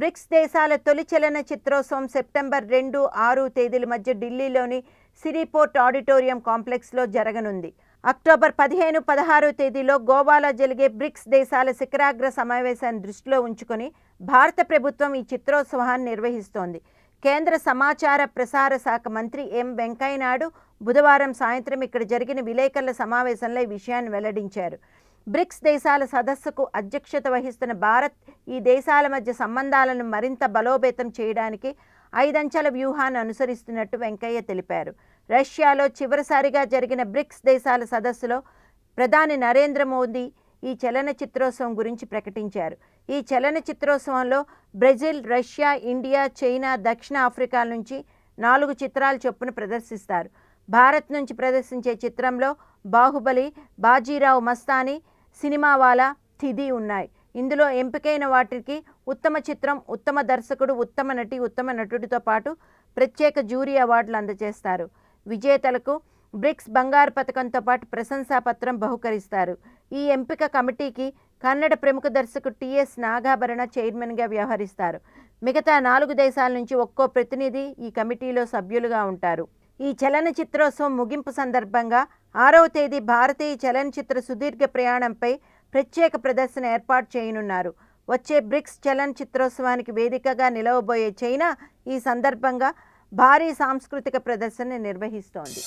bricks దేశాల తొలి చలన చిత్రోత్సవం సెప్టెంబర్ రెండు ఆరు తేదీల మధ్య ఢిల్లీలోని సిరిపోర్ట్ ఆడిటోరియం కాంప్లెక్స్లో జరగనుంది అక్టోబర్ పదిహేను పదహారు తేదీలో గోవాలో జరిగే బ్రిక్స్ దేశాల శిఖరాగ్ర సమావేశాన్ని దృష్టిలో ఉంచుకొని భారత ప్రభుత్వం ఈ చిత్రోత్సవాన్ని నిర్వహిస్తోంది కేంద్ర సమాచార ప్రసార శాఖ మంత్రి ఎం వెంకయ్యనాయుడు బుధవారం సాయంత్రం ఇక్కడ జరిగిన విలేకరుల సమావేశంలో ఈ విషయాన్ని వెల్లడించారు బ్రిక్స్ దేశాల సదస్సుకు అధ్యక్షత వహిస్తున్న భారత్ ఈ దేశాల మధ్య సంబంధాలను మరింత బలోపేతం చేయడానికి ఐదంచెల వ్యూహాన్ని అనుసరిస్తున్నట్టు వెంకయ్య తెలిపారు రష్యాలో చివరిసారిగా జరిగిన బ్రిక్స్ దేశాల సదస్సులో ప్రధాని నరేంద్ర మోదీ ఈ చలన చిత్రోత్సవం గురించి ప్రకటించారు ఈ చలన చిత్రోత్సవంలో బ్రెజిల్ రష్యా ఇండియా చైనా దక్షిణ ఆఫ్రికా నుంచి నాలుగు చిత్రాలు చొప్పున ప్రదర్శిస్తారు భారత్ నుంచి ప్రదర్శించే చిత్రంలో బాహుబలి బాజీరావు మస్తానీ సినిమా వాళ్ళ తిథి ఉన్నాయి ఇందులో ఎంపికైన వాటికి ఉత్తమ చిత్రం ఉత్తమ దర్శకుడు ఉత్తమ నటి ఉత్తమ నటుడితో పాటు ప్రత్యేక జూరీ అవార్డులు అందజేస్తారు విజేతలకు బ్రిక్స్ బంగారు పథకంతో పాటు ప్రశంసా పత్రం బహుకరిస్తారు ఈ ఎంపిక కమిటీకి కన్నడ ప్రముఖ దర్శకుడు టిఎస్ నాగాభరణ చైర్మన్గా వ్యవహరిస్తారు మిగతా నాలుగు దేశాల నుంచి ఒక్కో ప్రతినిధి ఈ కమిటీలో సభ్యులుగా ఉంటారు ఈ చలనచిత్రోత్సవం ముగింపు సందర్భంగా ఆరవ తేదీ భారతీయ చలనచిత్ర సుదీర్ఘ ప్రయాణంపై ప్రత్యేక ప్రదర్శన ఏర్పాటు చేయనున్నారు వచ్చే బ్రిక్స్ చలనచిత్రోత్సవానికి వేదికగా నిలవబోయే చైనా ఈ సందర్భంగా భారీ సాంస్కృతిక ప్రదర్శన నిర్వహిస్తోంది